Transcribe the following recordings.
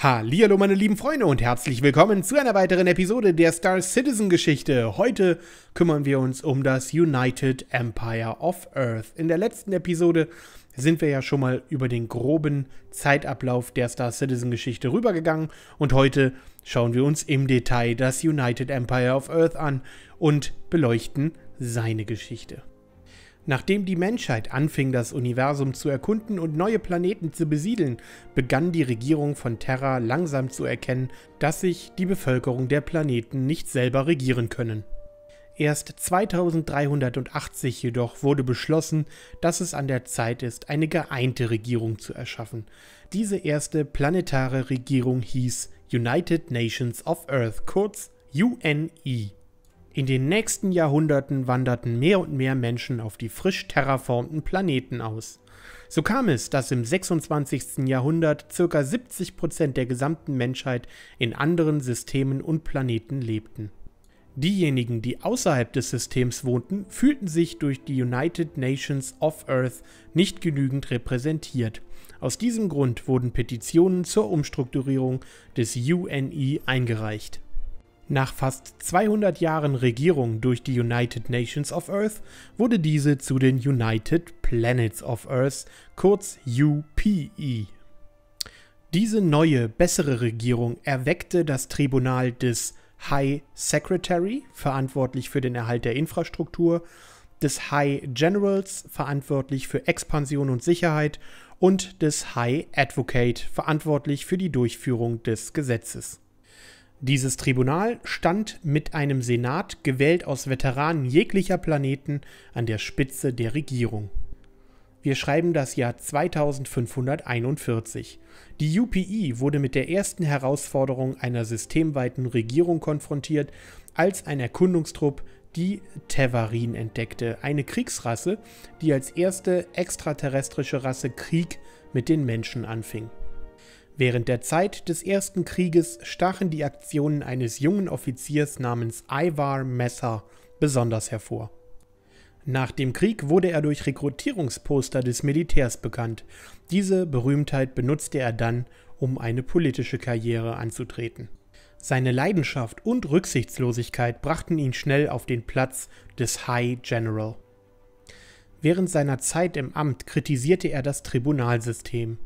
Hallihallo meine lieben Freunde und herzlich willkommen zu einer weiteren Episode der Star Citizen Geschichte. Heute kümmern wir uns um das United Empire of Earth. In der letzten Episode sind wir ja schon mal über den groben Zeitablauf der Star Citizen Geschichte rübergegangen und heute schauen wir uns im Detail das United Empire of Earth an und beleuchten seine Geschichte. Nachdem die Menschheit anfing, das Universum zu erkunden und neue Planeten zu besiedeln, begann die Regierung von Terra langsam zu erkennen, dass sich die Bevölkerung der Planeten nicht selber regieren können. Erst 2380 jedoch wurde beschlossen, dass es an der Zeit ist, eine geeinte Regierung zu erschaffen. Diese erste planetare Regierung hieß United Nations of Earth, kurz UNE. In den nächsten Jahrhunderten wanderten mehr und mehr Menschen auf die frisch terraformten Planeten aus. So kam es, dass im 26. Jahrhundert ca. 70% der gesamten Menschheit in anderen Systemen und Planeten lebten. Diejenigen, die außerhalb des Systems wohnten, fühlten sich durch die United Nations of Earth nicht genügend repräsentiert. Aus diesem Grund wurden Petitionen zur Umstrukturierung des UNE eingereicht. Nach fast 200 Jahren Regierung durch die United Nations of Earth wurde diese zu den United Planets of Earth, kurz UPE. Diese neue, bessere Regierung erweckte das Tribunal des High Secretary, verantwortlich für den Erhalt der Infrastruktur, des High Generals, verantwortlich für Expansion und Sicherheit, und des High Advocate, verantwortlich für die Durchführung des Gesetzes. Dieses Tribunal stand mit einem Senat, gewählt aus Veteranen jeglicher Planeten, an der Spitze der Regierung. Wir schreiben das Jahr 2541. Die UPI e wurde mit der ersten Herausforderung einer systemweiten Regierung konfrontiert, als ein Erkundungstrupp die Tevarin entdeckte, eine Kriegsrasse, die als erste extraterrestrische Rasse Krieg mit den Menschen anfing. Während der Zeit des Ersten Krieges stachen die Aktionen eines jungen Offiziers namens Ivar Messer besonders hervor. Nach dem Krieg wurde er durch Rekrutierungsposter des Militärs bekannt. Diese Berühmtheit benutzte er dann, um eine politische Karriere anzutreten. Seine Leidenschaft und Rücksichtslosigkeit brachten ihn schnell auf den Platz des High General. Während seiner Zeit im Amt kritisierte er das Tribunalsystem.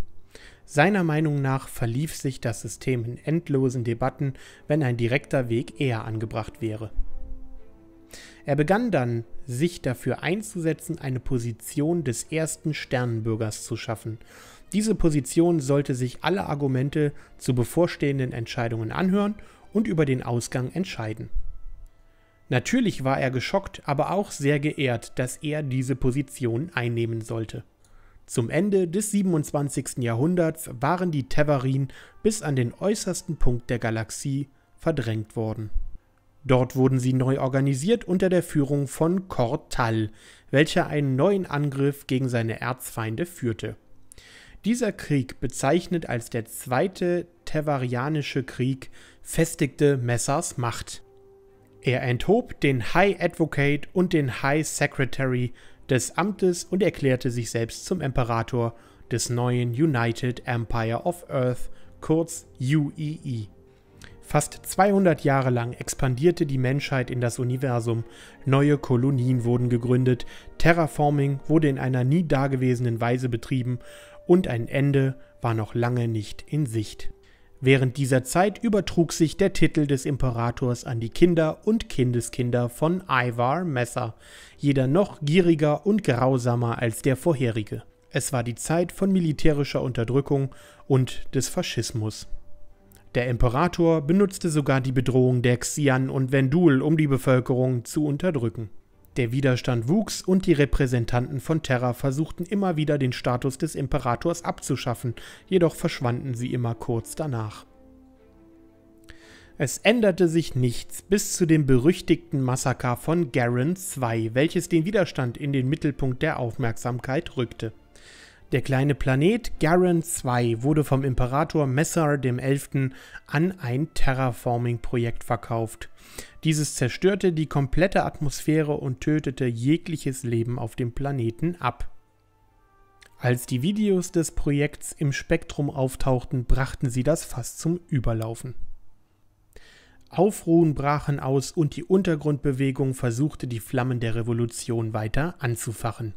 Seiner Meinung nach verlief sich das System in endlosen Debatten, wenn ein direkter Weg eher angebracht wäre. Er begann dann, sich dafür einzusetzen, eine Position des ersten Sternenbürgers zu schaffen. Diese Position sollte sich alle Argumente zu bevorstehenden Entscheidungen anhören und über den Ausgang entscheiden. Natürlich war er geschockt, aber auch sehr geehrt, dass er diese Position einnehmen sollte. Zum Ende des 27. Jahrhunderts waren die Tevarin bis an den äußersten Punkt der Galaxie verdrängt worden. Dort wurden sie neu organisiert unter der Führung von Kortal, welcher einen neuen Angriff gegen seine Erzfeinde führte. Dieser Krieg, bezeichnet als der Zweite Tevarianische Krieg, festigte Messers Macht. Er enthob den High Advocate und den High Secretary des Amtes und erklärte sich selbst zum Imperator des neuen United Empire of Earth, kurz UEE. E. Fast 200 Jahre lang expandierte die Menschheit in das Universum, neue Kolonien wurden gegründet, Terraforming wurde in einer nie dagewesenen Weise betrieben und ein Ende war noch lange nicht in Sicht. Während dieser Zeit übertrug sich der Titel des Imperators an die Kinder und Kindeskinder von Ivar Messer, jeder noch gieriger und grausamer als der vorherige. Es war die Zeit von militärischer Unterdrückung und des Faschismus. Der Imperator benutzte sogar die Bedrohung der Xian und Vendul, um die Bevölkerung zu unterdrücken. Der Widerstand wuchs und die Repräsentanten von Terra versuchten immer wieder den Status des Imperators abzuschaffen, jedoch verschwanden sie immer kurz danach. Es änderte sich nichts bis zu dem berüchtigten Massaker von Garen II, welches den Widerstand in den Mittelpunkt der Aufmerksamkeit rückte. Der kleine Planet Garen 2 wurde vom Imperator Messar XI. an ein Terraforming-Projekt verkauft. Dieses zerstörte die komplette Atmosphäre und tötete jegliches Leben auf dem Planeten ab. Als die Videos des Projekts im Spektrum auftauchten, brachten sie das Fass zum Überlaufen. Aufruhen brachen aus und die Untergrundbewegung versuchte die Flammen der Revolution weiter anzufachen.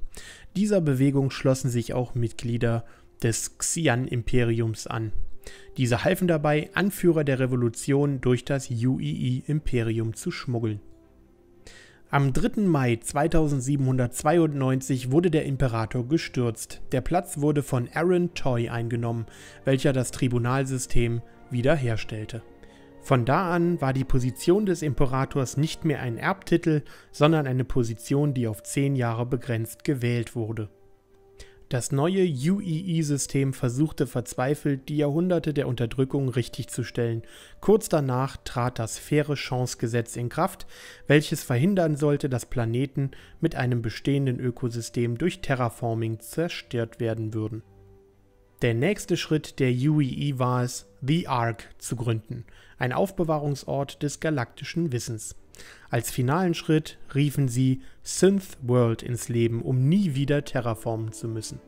Dieser Bewegung schlossen sich auch Mitglieder des Xian-Imperiums an. Diese halfen dabei, Anführer der Revolution durch das uii imperium zu schmuggeln. Am 3. Mai 2792 wurde der Imperator gestürzt. Der Platz wurde von Aaron Toy eingenommen, welcher das Tribunalsystem wiederherstellte. Von da an war die Position des Imperators nicht mehr ein Erbtitel, sondern eine Position, die auf zehn Jahre begrenzt gewählt wurde. Das neue UEE-System versuchte verzweifelt, die Jahrhunderte der Unterdrückung richtigzustellen. Kurz danach trat das Faire Chance-Gesetz in Kraft, welches verhindern sollte, dass Planeten mit einem bestehenden Ökosystem durch Terraforming zerstört werden würden. Der nächste Schritt der UEE e war es, The Ark zu gründen, ein Aufbewahrungsort des galaktischen Wissens. Als finalen Schritt riefen sie Synth World ins Leben, um nie wieder terraformen zu müssen.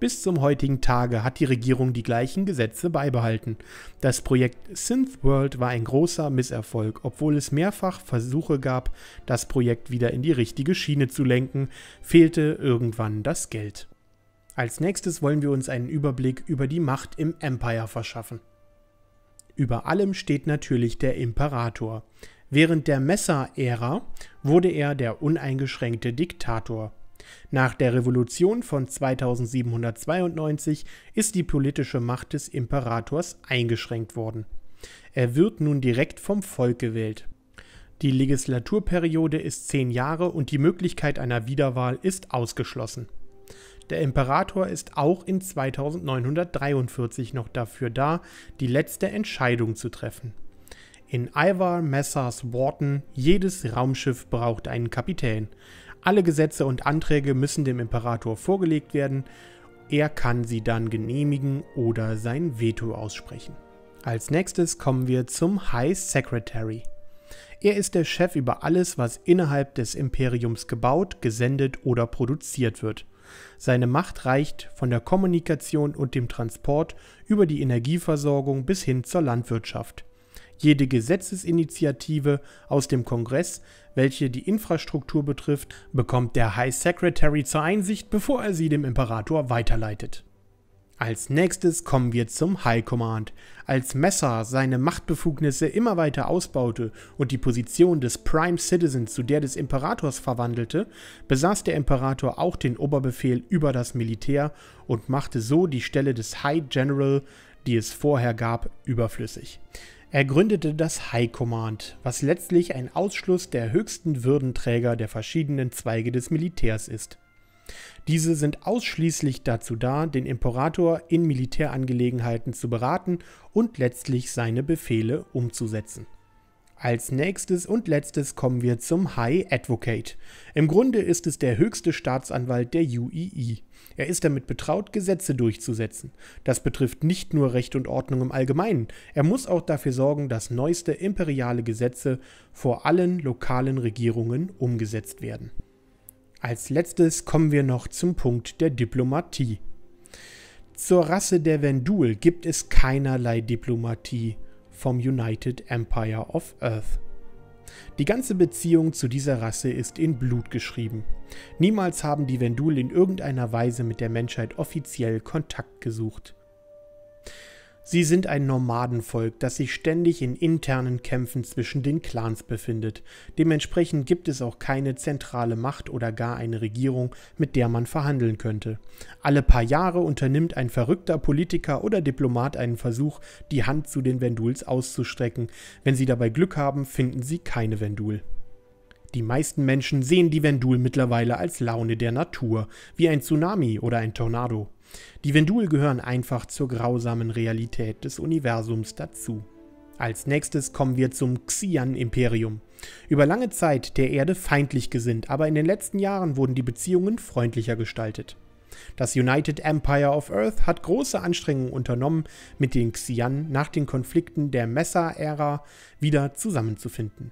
Bis zum heutigen Tage hat die Regierung die gleichen Gesetze beibehalten. Das Projekt Synth World war ein großer Misserfolg, obwohl es mehrfach Versuche gab, das Projekt wieder in die richtige Schiene zu lenken, fehlte irgendwann das Geld. Als nächstes wollen wir uns einen Überblick über die Macht im Empire verschaffen. Über allem steht natürlich der Imperator. Während der Messer-Ära wurde er der uneingeschränkte Diktator. Nach der Revolution von 2792 ist die politische Macht des Imperators eingeschränkt worden. Er wird nun direkt vom Volk gewählt. Die Legislaturperiode ist zehn Jahre und die Möglichkeit einer Wiederwahl ist ausgeschlossen. Der Imperator ist auch in 2943 noch dafür da, die letzte Entscheidung zu treffen. In Ivar Messers Worten, jedes Raumschiff braucht einen Kapitän. Alle Gesetze und Anträge müssen dem Imperator vorgelegt werden, er kann sie dann genehmigen oder sein Veto aussprechen. Als nächstes kommen wir zum High Secretary. Er ist der Chef über alles, was innerhalb des Imperiums gebaut, gesendet oder produziert wird. Seine Macht reicht von der Kommunikation und dem Transport über die Energieversorgung bis hin zur Landwirtschaft. Jede Gesetzesinitiative aus dem Kongress, welche die Infrastruktur betrifft, bekommt der High Secretary zur Einsicht, bevor er sie dem Imperator weiterleitet. Als nächstes kommen wir zum High Command. Als Messer seine Machtbefugnisse immer weiter ausbaute und die Position des Prime Citizen zu der des Imperators verwandelte, besaß der Imperator auch den Oberbefehl über das Militär und machte so die Stelle des High General, die es vorher gab, überflüssig. Er gründete das High Command, was letztlich ein Ausschluss der höchsten Würdenträger der verschiedenen Zweige des Militärs ist. Diese sind ausschließlich dazu da, den Imperator in Militärangelegenheiten zu beraten und letztlich seine Befehle umzusetzen. Als nächstes und letztes kommen wir zum High Advocate. Im Grunde ist es der höchste Staatsanwalt der UII. E e. Er ist damit betraut, Gesetze durchzusetzen. Das betrifft nicht nur Recht und Ordnung im Allgemeinen, er muss auch dafür sorgen, dass neueste imperiale Gesetze vor allen lokalen Regierungen umgesetzt werden. Als letztes kommen wir noch zum Punkt der Diplomatie. Zur Rasse der Vendul gibt es keinerlei Diplomatie vom United Empire of Earth. Die ganze Beziehung zu dieser Rasse ist in Blut geschrieben. Niemals haben die Vendul in irgendeiner Weise mit der Menschheit offiziell Kontakt gesucht. Sie sind ein Nomadenvolk, das sich ständig in internen Kämpfen zwischen den Clans befindet. Dementsprechend gibt es auch keine zentrale Macht oder gar eine Regierung, mit der man verhandeln könnte. Alle paar Jahre unternimmt ein verrückter Politiker oder Diplomat einen Versuch, die Hand zu den Venduls auszustrecken. Wenn sie dabei Glück haben, finden sie keine Vendul. Die meisten Menschen sehen die Vendul mittlerweile als Laune der Natur, wie ein Tsunami oder ein Tornado. Die Vendul gehören einfach zur grausamen Realität des Universums dazu. Als nächstes kommen wir zum Xian-Imperium. Über lange Zeit der Erde feindlich gesinnt, aber in den letzten Jahren wurden die Beziehungen freundlicher gestaltet. Das United Empire of Earth hat große Anstrengungen unternommen, mit den Xian nach den Konflikten der Messa-Ära wieder zusammenzufinden.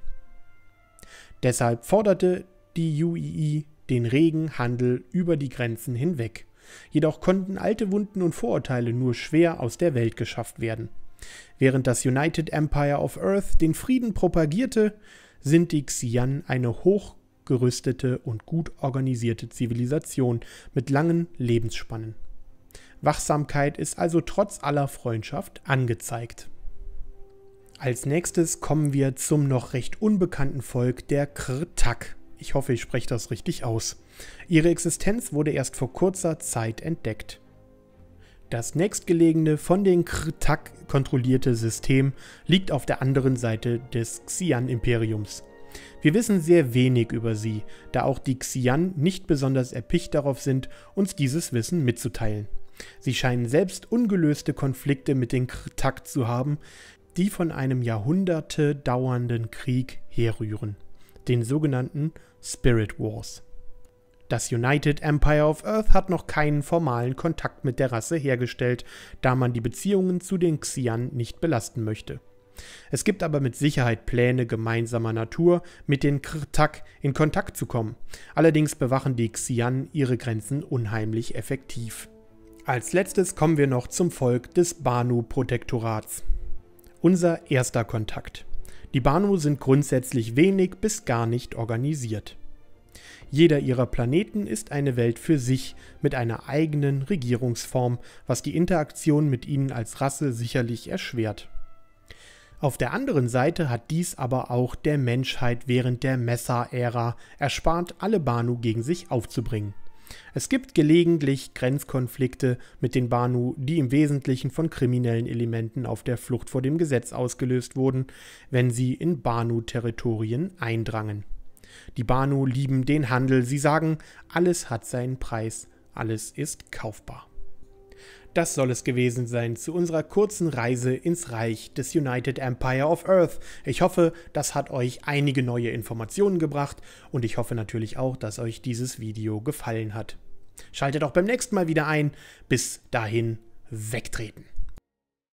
Deshalb forderte die UII e e den regen Handel über die Grenzen hinweg. Jedoch konnten alte Wunden und Vorurteile nur schwer aus der Welt geschafft werden. Während das United Empire of Earth den Frieden propagierte, sind die Xian eine hochgerüstete und gut organisierte Zivilisation mit langen Lebensspannen. Wachsamkeit ist also trotz aller Freundschaft angezeigt. Als nächstes kommen wir zum noch recht unbekannten Volk der Krtak ich hoffe, ich spreche das richtig aus. Ihre Existenz wurde erst vor kurzer Zeit entdeckt. Das nächstgelegene, von den Krtak kontrollierte System liegt auf der anderen Seite des Xian-Imperiums. Wir wissen sehr wenig über sie, da auch die Xian nicht besonders erpicht darauf sind, uns dieses Wissen mitzuteilen. Sie scheinen selbst ungelöste Konflikte mit den Krtak zu haben, die von einem Jahrhunderte dauernden Krieg herrühren den sogenannten Spirit Wars. Das United Empire of Earth hat noch keinen formalen Kontakt mit der Rasse hergestellt, da man die Beziehungen zu den Xian nicht belasten möchte. Es gibt aber mit Sicherheit Pläne gemeinsamer Natur, mit den Krtak in Kontakt zu kommen. Allerdings bewachen die Xian ihre Grenzen unheimlich effektiv. Als letztes kommen wir noch zum Volk des Banu-Protektorats. Unser erster Kontakt. Die Banu sind grundsätzlich wenig bis gar nicht organisiert. Jeder ihrer Planeten ist eine Welt für sich mit einer eigenen Regierungsform, was die Interaktion mit ihnen als Rasse sicherlich erschwert. Auf der anderen Seite hat dies aber auch der Menschheit während der Messa-Ära erspart, alle Banu gegen sich aufzubringen. Es gibt gelegentlich Grenzkonflikte mit den Banu, die im Wesentlichen von kriminellen Elementen auf der Flucht vor dem Gesetz ausgelöst wurden, wenn sie in Banu-Territorien eindrangen. Die Banu lieben den Handel, sie sagen, alles hat seinen Preis, alles ist kaufbar. Das soll es gewesen sein zu unserer kurzen Reise ins Reich des United Empire of Earth. Ich hoffe, das hat euch einige neue Informationen gebracht und ich hoffe natürlich auch, dass euch dieses Video gefallen hat. Schaltet auch beim nächsten Mal wieder ein. Bis dahin, wegtreten.